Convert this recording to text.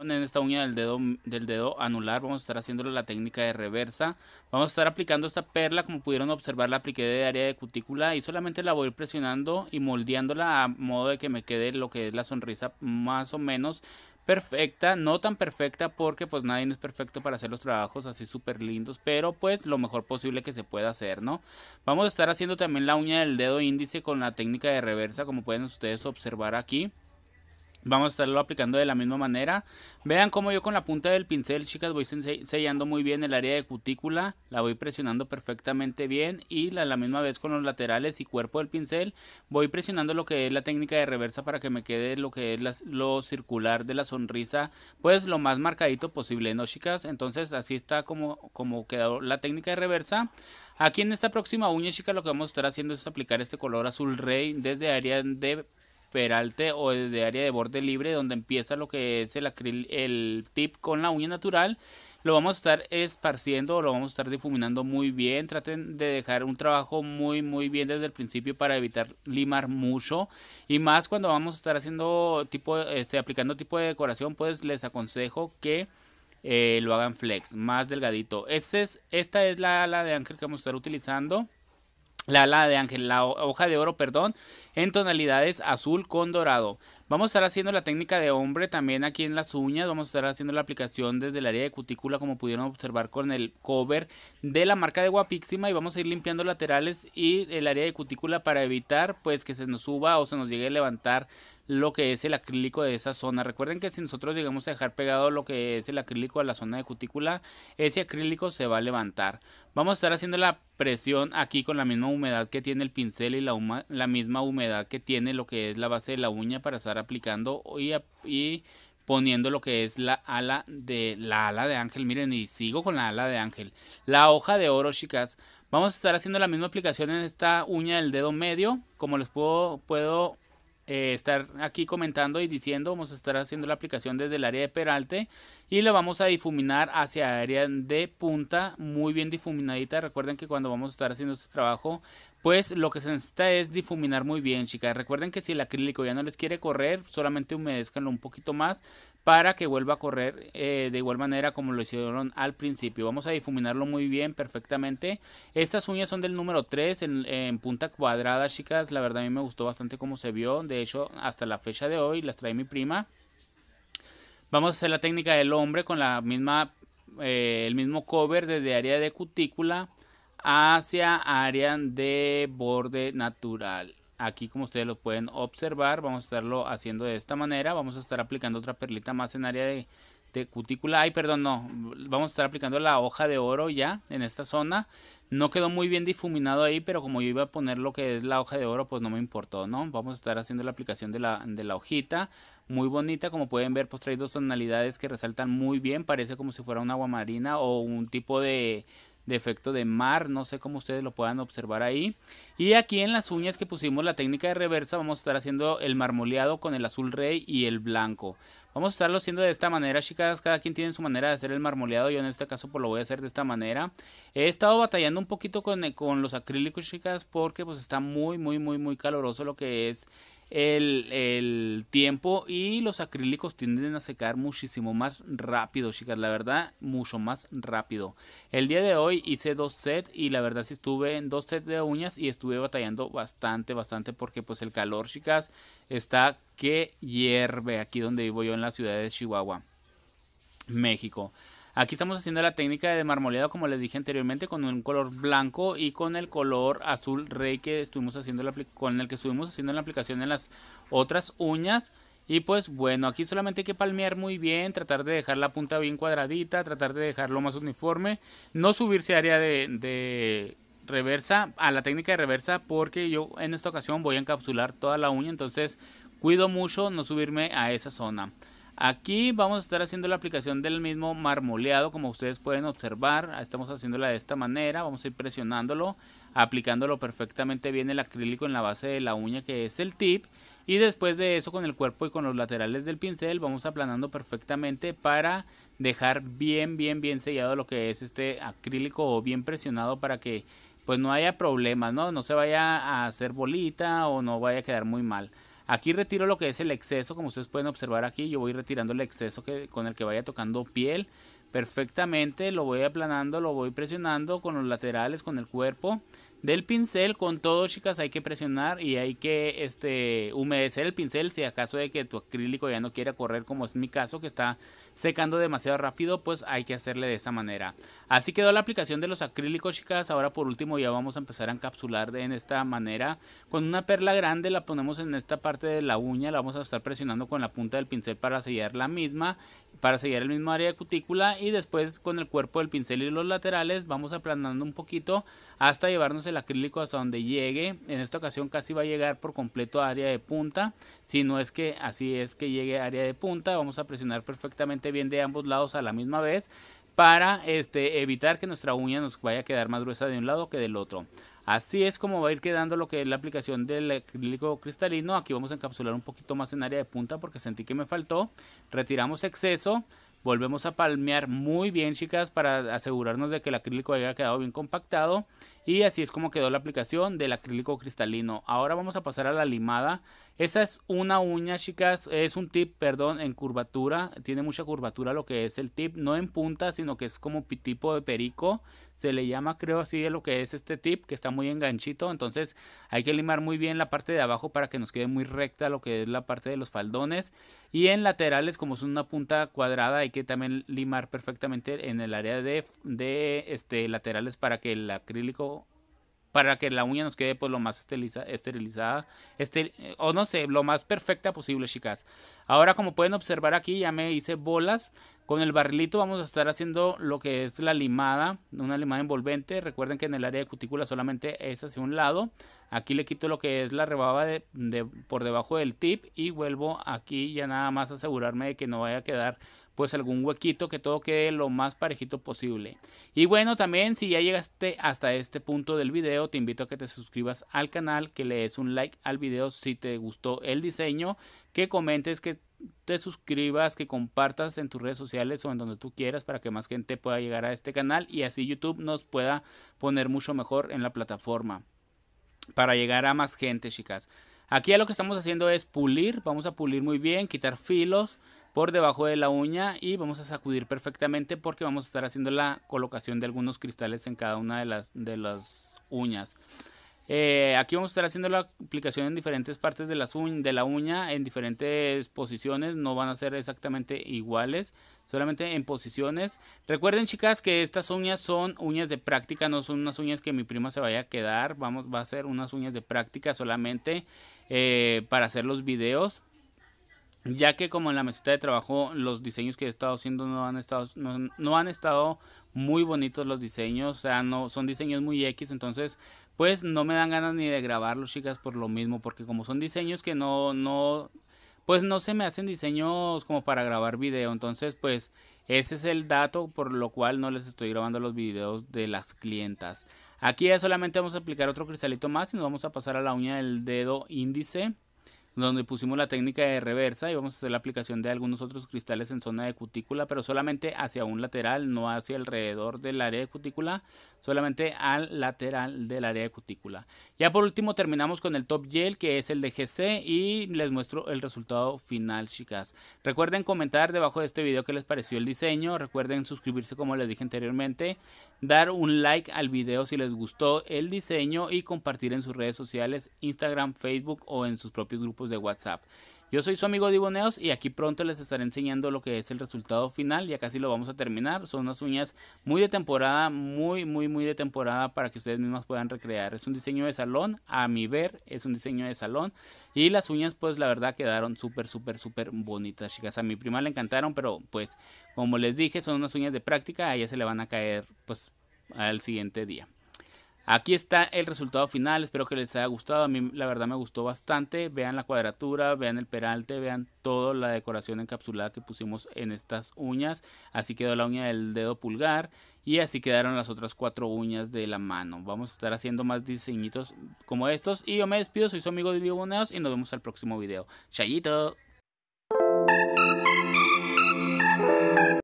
en esta uña del dedo, del dedo anular vamos a estar haciéndole la técnica de reversa. Vamos a estar aplicando esta perla, como pudieron observar la apliqué de área de cutícula y solamente la voy presionando y moldeándola a modo de que me quede lo que es la sonrisa más o menos perfecta, no tan perfecta porque pues nadie es perfecto para hacer los trabajos así súper lindos, pero pues lo mejor posible que se pueda hacer, ¿no? Vamos a estar haciendo también la uña del dedo índice con la técnica de reversa como pueden ustedes observar aquí. Vamos a estarlo aplicando de la misma manera. Vean cómo yo con la punta del pincel, chicas, voy sellando muy bien el área de cutícula. La voy presionando perfectamente bien y a la misma vez con los laterales y cuerpo del pincel voy presionando lo que es la técnica de reversa para que me quede lo que es lo circular de la sonrisa, pues lo más marcadito posible, ¿no, chicas? Entonces así está como, como quedó la técnica de reversa. Aquí en esta próxima uña, chicas, lo que vamos a estar haciendo es aplicar este color azul rey desde área de peralte o desde área de borde libre donde empieza lo que es el, acril, el tip con la uña natural lo vamos a estar esparciendo o lo vamos a estar difuminando muy bien. Traten de dejar un trabajo muy muy bien desde el principio para evitar limar mucho y más cuando vamos a estar haciendo tipo este aplicando tipo de decoración, pues les aconsejo que eh, lo hagan flex, más delgadito. Este es, esta es la ala de ángel que vamos a estar utilizando la ala de ángel, la hoja de oro, perdón, en tonalidades azul con dorado. Vamos a estar haciendo la técnica de hombre también aquí en las uñas. Vamos a estar haciendo la aplicación desde el área de cutícula como pudieron observar con el cover de la marca de Guapíxima. Y vamos a ir limpiando laterales y el área de cutícula para evitar pues que se nos suba o se nos llegue a levantar lo que es el acrílico de esa zona. Recuerden que si nosotros llegamos a dejar pegado lo que es el acrílico a la zona de cutícula, ese acrílico se va a levantar. Vamos a estar haciendo la presión aquí con la misma humedad que tiene el pincel y la, misma humedad que tiene lo que es la base de la uña para estar aplicando y, y poniendo lo que es la ala de la ala de ángel. Miren, y sigo con la ala de ángel. La hoja de oro, chicas. Vamos a estar haciendo la misma aplicación en esta uña del dedo medio. Como les puedo, puedo eh, estar aquí comentando y diciendo, vamos a estar haciendo la aplicación desde el área de peralte y lo vamos a difuminar hacia área de punta, muy bien difuminadita. Recuerden que cuando vamos a estar haciendo este trabajo pues lo que se necesita es difuminar muy bien, chicas. Recuerden que si el acrílico ya no les quiere correr, solamente humedezcanlo un poquito más para que vuelva a correr eh, de igual manera como lo hicieron al principio. Vamos a difuminarlo muy bien, perfectamente. Estas uñas son del número 3 en, punta cuadrada, chicas. La verdad a mí me gustó bastante cómo se vio. De hecho, hasta la fecha de hoy las trae mi prima. Vamos a hacer la técnica del hombre con la misma, eh, el mismo cover desde área de cutícula hacia área de borde natural. Aquí como ustedes lo pueden observar, vamos a estarlo haciendo de esta manera. Vamos a estar aplicando otra perlita más en área de, cutícula. Ay, perdón, no. Vamos a estar aplicando la hoja de oro ya en esta zona. No quedó muy bien difuminado ahí, pero como yo iba a poner lo que es la hoja de oro, pues no me importó, ¿no? Vamos a estar haciendo la aplicación de la, hojita. Muy bonita, como pueden ver, pues trae dos tonalidades que resaltan muy bien. Parece como si fuera una marina o un tipo de de efecto de mar, no sé cómo ustedes lo puedan observar ahí. Y aquí en las uñas que pusimos la técnica de reversa vamos a estar haciendo el marmoleado con el azul rey y el blanco. Vamos a estarlo haciendo de esta manera, chicas. Cada quien tiene su manera de hacer el marmoleado. Yo en este caso pues, lo voy a hacer de esta manera. He estado batallando un poquito con, eh, con los acrílicos, chicas, porque pues está muy, muy, muy, muy caloroso lo que es el, el, tiempo y los acrílicos tienden a secar muchísimo más rápido, chicas. La verdad, mucho más rápido. El día de hoy hice dos sets y la verdad sí estuve en dos sets de uñas y estuve batallando bastante, bastante porque pues el calor, chicas, está que hierve aquí donde vivo yo en la ciudad de Chihuahua, México. Aquí estamos haciendo la técnica de marmoleado, como les dije anteriormente, con un color blanco y con el color azul rey que estuvimos haciendo la, con el que estuvimos haciendo la aplicación en las otras uñas. Y pues bueno, aquí solamente hay que palmear muy bien, tratar de dejar la punta bien cuadradita, tratar de dejarlo más uniforme, no subirse área de, de reversa, a la técnica de reversa, porque yo en esta ocasión voy a encapsular toda la uña, entonces Cuido mucho no subirme a esa zona. Aquí vamos a estar haciendo la aplicación del mismo marmoleado como ustedes pueden observar. Ah, estamos haciéndola de esta manera. Vamos a ir presionándolo, aplicándolo perfectamente bien el acrílico en la base de la uña que es el tip. Y después de eso con el cuerpo y con los laterales del pincel vamos aplanando perfectamente para dejar bien bien bien sellado lo que es este acrílico o bien presionado para que pues no haya problemas, ¿no? No se vaya a hacer bolita o no vaya a quedar muy mal. Aquí retiro lo que es el exceso, como ustedes pueden observar aquí, yo voy retirando el exceso que, con el que vaya tocando piel perfectamente, lo voy aplanando, lo voy presionando con los laterales, con el cuerpo, del pincel con todo, chicas, hay que presionar y hay que este, humedecer el pincel. Si acaso de que tu acrílico ya no quiera correr, como es mi caso, que está secando demasiado rápido, pues hay que hacerle de esa manera. Así quedó la aplicación de los acrílicos, chicas. Ahora por último ya vamos a empezar a encapsular de, esta manera. Con una perla grande la ponemos en esta parte de la uña, la vamos a estar presionando con la punta del pincel para sellar la misma, para sellar el mismo área de cutícula y después con el cuerpo del pincel y los laterales vamos aplanando un poquito hasta llevarnos el acrílico hasta donde llegue. En esta ocasión casi va a llegar por completo a área de punta. Si no es que así es que llegue a área de punta, vamos a presionar perfectamente bien de ambos lados a la misma vez para este, evitar que nuestra uña nos vaya a quedar más gruesa de un lado que del otro. Así es como va a ir quedando lo que es la aplicación del acrílico cristalino. Aquí vamos a encapsular un poquito más en área de punta porque sentí que me faltó. Retiramos exceso. Volvemos a palmear muy bien, chicas, para asegurarnos de que el acrílico haya quedado bien compactado. Y así es como quedó la aplicación del acrílico cristalino. Ahora vamos a pasar a la limada. Esa es una uña, chicas. Es un tip, perdón, en curvatura. Tiene mucha curvatura lo que es el tip. No en punta, sino que es como tipo de perico. Se le llama, creo así, lo que es este tip, que está muy enganchito. Entonces hay que limar muy bien la parte de abajo para que nos quede muy recta lo que es la parte de los faldones. Y en laterales, como es una punta cuadrada, hay que también limar perfectamente en el área de, de este, laterales para que el acrílico para que la uña nos quede pues lo más esterilizada, o no sé, lo más perfecta posible, chicas. Ahora como pueden observar aquí ya me hice bolas. Con el barrilito vamos a estar haciendo lo que es la limada, una limada envolvente. Recuerden que en el área de cutícula solamente es hacia un lado. Aquí le quito lo que es la rebaba de, por debajo del tip y vuelvo aquí ya nada más asegurarme de que no vaya a quedar pues algún huequito que todo quede lo más parejito posible. Y bueno, también si ya llegaste hasta este punto del video, te invito a que te suscribas al canal, que le des un like al video si te gustó el diseño, que comentes que te suscribas, que compartas en tus redes sociales o en donde tú quieras para que más gente pueda llegar a este canal y así YouTube nos pueda poner mucho mejor en la plataforma para llegar a más gente, chicas. Aquí ya lo que estamos haciendo es pulir, vamos a pulir muy bien, quitar filos, por debajo de la uña y vamos a sacudir perfectamente porque vamos a estar haciendo la colocación de algunos cristales en cada una de las, de las uñas. Eh, aquí vamos a estar haciendo la aplicación en diferentes partes de, de la uña, en diferentes posiciones, no van a ser exactamente iguales, solamente en posiciones. Recuerden chicas que estas uñas son uñas de práctica, no son unas uñas que mi prima se vaya a quedar, vamos, va a ser unas uñas de práctica solamente eh, para hacer los videos, ya que como en la mesita de trabajo los diseños que he estado haciendo no han estado, no, han estado muy bonitos los diseños, o sea, no, son diseños muy X, entonces pues no me dan ganas ni de grabarlos chicas por lo mismo, porque como son diseños que no, no, pues no se me hacen diseños como para grabar video, entonces pues ese es el dato por lo cual no les estoy grabando los videos de las clientas. Aquí ya solamente vamos a aplicar otro cristalito más y nos vamos a pasar a la uña del dedo índice donde pusimos la técnica de reversa y vamos a hacer la aplicación de algunos otros cristales en zona de cutícula, pero solamente hacia un lateral, no hacia alrededor del área de cutícula, solamente al lateral del área de cutícula. Ya por último terminamos con el top gel que es el de GC y les muestro el resultado final chicas. Recuerden comentar debajo de este video qué les pareció el diseño, recuerden suscribirse como les dije anteriormente, dar un like al video si les gustó el diseño y compartir en sus redes sociales, Instagram, Facebook o en sus propios grupos de WhatsApp. Yo soy su amigo Diboneos y aquí pronto les estaré enseñando lo que es el resultado final. Ya casi lo vamos a terminar. Son unas uñas muy de temporada, muy, muy, muy de temporada para que ustedes mismas puedan recrear. Es un diseño de salón, a mi ver, es un diseño de salón. Y las uñas, pues la verdad quedaron súper, súper, súper bonitas, chicas. A mi prima le encantaron, pero pues como les dije, son unas uñas de práctica. A ella se le van a caer, pues, al siguiente día. Aquí está el resultado final, espero que les haya gustado, a mí la verdad me gustó bastante, vean la cuadratura, vean el peralte, vean toda la decoración encapsulada que pusimos en estas uñas, así quedó la uña del dedo pulgar y así quedaron las otras cuatro uñas de la mano, vamos a estar haciendo más diseñitos como estos y yo me despido, soy su amigo de Boneos y nos vemos al próximo video, chayito.